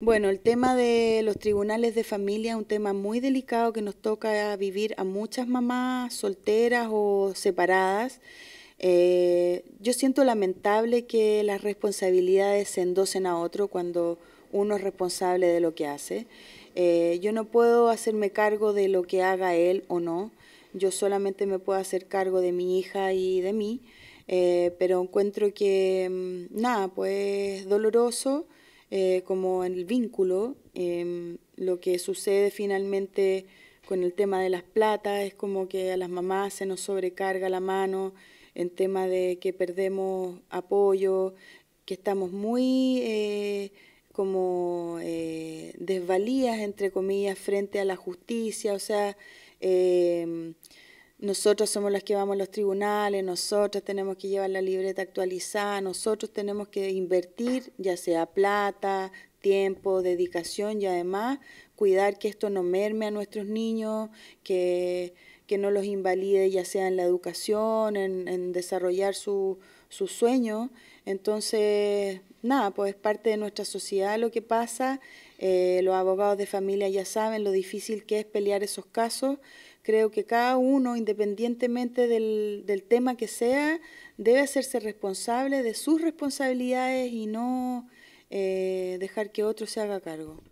Bueno, el tema de los tribunales de familia es un tema muy delicado que nos toca vivir a muchas mamás solteras o separadas. Eh, yo siento lamentable que las responsabilidades se endosen a otro cuando uno es responsable de lo que hace. Eh, yo no puedo hacerme cargo de lo que haga él o no. Yo solamente me puedo hacer cargo de mi hija y de mí. Eh, pero encuentro que, mm, nada, pues doloroso. Eh, como en el vínculo, em, lo que sucede finalmente con el tema de las platas es como que a las mamás se nos sobrecarga la mano en tema de que perdemos apoyo, que estamos muy eh, como eh, desvalías, entre comillas, frente a la justicia, o sea, em, nosotros somos los que vamos a los tribunales, nosotros tenemos que llevar la libreta actualizada, nosotros tenemos que invertir ya sea plata, tiempo, dedicación y además cuidar que esto no merme a nuestros niños, que que no los invalide ya sea en la educación, en, desarrollar su, sueño. Entonces, nada, pues es parte de nuestra sociedad lo que pasa. Eh, los abogados de familia ya saben lo difícil que es pelear esos casos. Creo que cada uno, independientemente del, tema que sea, debe hacerse responsable de sus responsabilidades y no eh, dejar que otro se haga cargo.